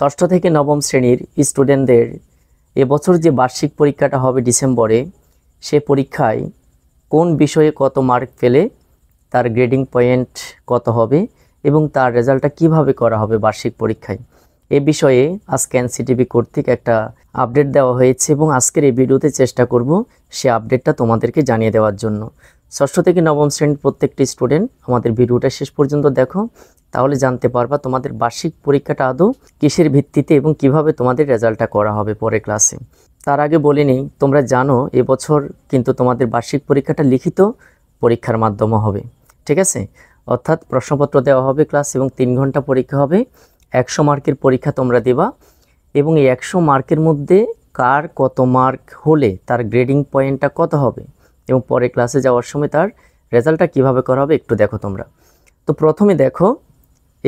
ষষ্ঠ থেকে নবম শ্রেণীর স্টুডেন্টদের এবছর যে বার্ষিক পরীক্ষাটা হবে ডিসেম্বরে সে পরীক্ষায় কোন বিষয়ে কত মার্ক পেলে তার গ্রেডিং পয়েন্ট কত হবে এবং তার রেজাল্টটা কিভাবে করা হবে বার্ষিক পরীক্ষায় এ বিষয়ে আজকে এনসিটিভি কর্তৃক একটা আপডেট দেওয়া হয়েছে এবং আজকের এই ভিডিওতে চেষ্টা করব সে আপডেটটা তোমাদেরকে জানিয়ে দেওয়ার জন্য ষষ্ঠ থেকে নবম শ্রেণীর প্রত্যেকটি স্টুডেন্ট আমাদের ভিডিওটা শেষ পর্যন্ত দেখো তাহলে জানতে পারবা তোমাদের বার্ষিক পরীক্ষাটা আদৌ কিসের ভিত্তিতে এবং কিভাবে তোমাদের রেজাল্টটা করা হবে পরে ক্লাসে তার আগে বলে নিই তোমরা জানো এবছর কিন্তু তোমাদের বার্ষিক পরীক্ষাটা লিখিত পরীক্ষার মাধ্যমে হবে ঠিক আছে অর্থাৎ প্রশ্নপত্র দেওয়া হবে ক্লাস এবং তিন ঘন্টা পরীক্ষা হবে একশো মার্কের পরীক্ষা তোমরা দেবা এবং এই একশো মার্কের মধ্যে কার কত মার্ক হলে তার গ্রেডিং পয়েন্টটা কত হবে এবং পরে ক্লাসে যাওয়ার সময় তার রেজাল্টটা কিভাবে করা হবে একটু দেখো তোমরা তো প্রথমে দেখো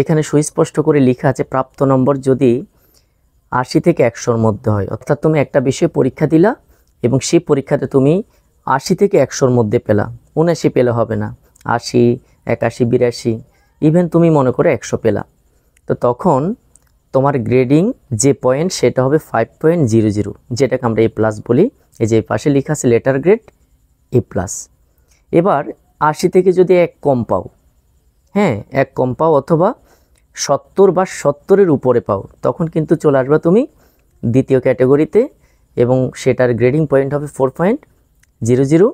এখানে সুস্পষ্ট করে লেখা আছে প্রাপ্ত নম্বর যদি আশি থেকে একশোর মধ্যে হয় অর্থাৎ তুমি একটা বিষয়ে পরীক্ষা দিলা এবং সেই পরীক্ষাতে তুমি আশি থেকে একশোর মধ্যে পেলা উনাশি পেলে হবে না আশি একাশি বিরাশি ইভেন তুমি মনে করে একশো পেলা তো তখন তোমার গ্রেডিং যে পয়েন্ট সেটা হবে ফাইভ পয়েন্ট জিরো জিরো যেটাকে আমরা এ প্লাস বলি এই যে পাশে লেখা আছে লেটার গ্রেড এ প্লাস এবার আশি থেকে যদি এক কম পাও হ্যাঁ এক কম পাও অথবা সত্তর বা সত্তরের উপরে পাও তখন কিন্তু চলে আসবে তুমি দ্বিতীয় ক্যাটাগরিতে এবং সেটার গ্রেডিং পয়েন্ট হবে ফোর পয়েন্ট জিরো জিরো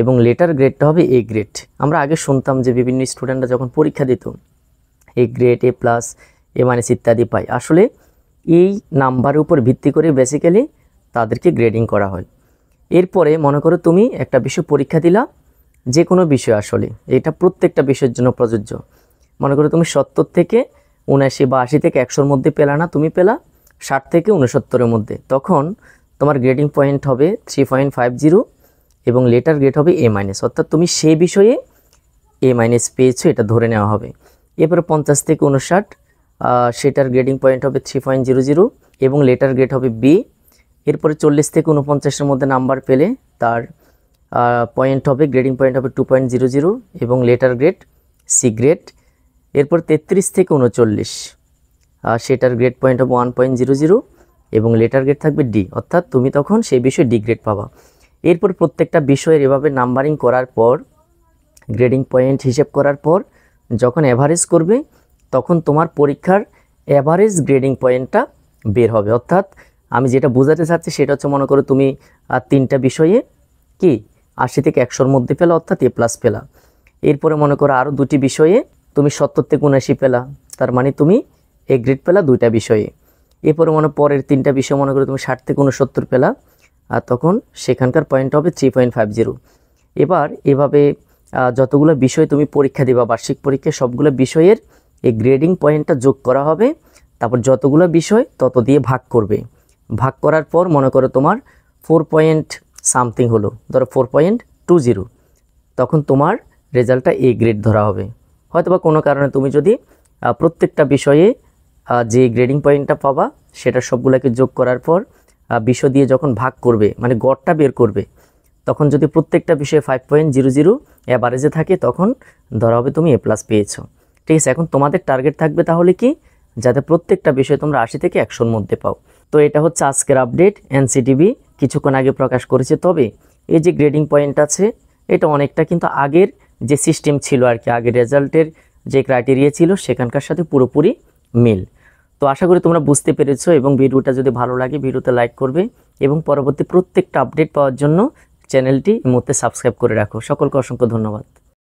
এবং লেটার গ্রেডটা হবে এ গ্রেড আমরা আগে শুনতাম যে বিভিন্ন স্টুডেন্টরা যখন পরীক্ষা দিত A grade A plus A minus ইত্যাদি পায় আসলে এই নাম্বারের উপর ভিত্তি করে বেসিক্যালি তাদেরকে গ্রেডিং করা হয় এরপরে মনে করো তুমি একটা বিষয় পরীক্ষা দিলা যে কোনো বিষয় আসলে এটা প্রত্যেকটা বিষয়ের জন্য প্রযোজ্য মনে করো তুমি সত্তর থেকে উনআশি বা আশি থেকে একশোর মধ্যে পেলা না তুমি পেলা ষাট থেকে উনসত্তরের মধ্যে তখন তোমার গ্রেডিং পয়েন্ট হবে থ্রি পয়েন্ট ফাইভ জিরো এবং লেটার গ্রেড হবে এ মাইনাস অর্থাৎ তুমি সেই বিষয়ে এ মাইনাস পেয়েছো এটা ধরে নেওয়া হবে এরপরে পঞ্চাশ থেকে উনষাট সেটার গ্রেডিং পয়েন্ট হবে থ্রি পয়েন্ট জিরো জিরো এবং লেটার গ্রেড হবে বি এরপরে চল্লিশ থেকে উনপঞ্চাশের মধ্যে নাম্বার পেলে তার পয়েন্ট হবে গ্রেডিং পয়েন্ট হবে টু পয়েন্ট জিরো জিরো এবং লেটার গ্রেড সি গ্রেড এরপর তেত্রিশ থেকে উনচল্লিশ সেটার গ্রেড পয়েন্ট হবে ওয়ান পয়েন্ট জিরো জিরো এবং লেটার গ্রেড থাকবে ডি অর্থাৎ তুমি তখন সেই বিষয়ে ডি গ্রেড পাবা এরপর প্রত্যেকটা বিষয়ের এভাবে নাম্বারিং করার পর গ্রেডিং পয়েন্ট হিসেব করার পর যখন অ্যাভারেজ করবে তখন তোমার পরীক্ষার অ্যাভারেজ গ্রেডিং পয়েন্টটা বের হবে অর্থাৎ আমি যেটা বোঝাতে চাচ্ছি সেটা হচ্ছে মনে করো তুমি তিনটা বিষয়ে কি আশি থেকে একশোর মধ্যে পেলা অর্থাৎ এ প্লাস পেলা এরপরে মনে করো আরও দুটি বিষয়ে তুমি সত্তর থেকে উনাশি পেলা তার মানে তুমি এ গ্রেড পেলা দুইটা বিষয়ে এরপরে মনে পরের তিনটা বিষয় মনে করো তুমি ষাট থেকে উনসত্তর পেলা আর তখন সেখানকার পয়েন্ট হবে থ্রি পয়েন্ট ফাইভ জিরো এবার এভাবে যতগুলো বিষয় তুমি পরীক্ষা দেবা বার্ষিক পরীক্ষায় সবগুলো বিষয়ের এই গ্রেডিং পয়েন্টটা যোগ করা হবে তারপর যতগুলো বিষয় তত দিয়ে ভাগ করবে ভাগ করার পর মনে করো তোমার ফোর পয়েন্ট সামথিং হলো ধরো ফোর পয়েন্ট টু জিরো তখন তোমার রেজাল্টটা এ গ্রেড ধরা হবে হয়তো বা কোনো কারণে তুমি যদি প্রত্যেকটা বিষয়ে যে গ্রেডিং পয়েন্টটা পাবা সেটা সবগুলোকে যোগ করার পর বিষয় দিয়ে যখন ভাগ করবে মানে গড়টা বের করবে তখন যদি প্রত্যেকটা বিষয়ে ফাইভ পয়েন্ট জিরো জিরো অ্যাভারেজে থাকে তখন ধরা হবে তুমি এ প্লাস পেয়েছো ঠিক আছে এখন তোমাদের টার্গেট থাকবে তাহলে কি যাতে প্রত্যেকটা বিষয়ে তোমরা আশি থেকে একশোর মধ্যে পাও তো এটা হচ্ছে আজকের আপডেট এনসিটিভি কিছুক্ষণ আগে প্রকাশ করেছে তবে এই যে গ্রেডিং পয়েন্ট আছে এটা অনেকটা কিন্তু আগের যে সিস্টেম ছিল আর কি আগের রেজাল্টের যে ক্রাইটেরিয়া ছিল সেখানকার সাথে পুরোপুরি মিল তো আশা করি তোমরা বুঝতে পেরেছো এবং ভিডিওটা যদি ভালো লাগে ভিডিওতে লাইক করবে এবং পরবর্তী প্রত্যেকটা আপডেট পাওয়ার জন্য চ্যানেলটি মধ্যে সাবস্ক্রাইব করে রাখো সকলকে অসংখ্য ধন্যবাদ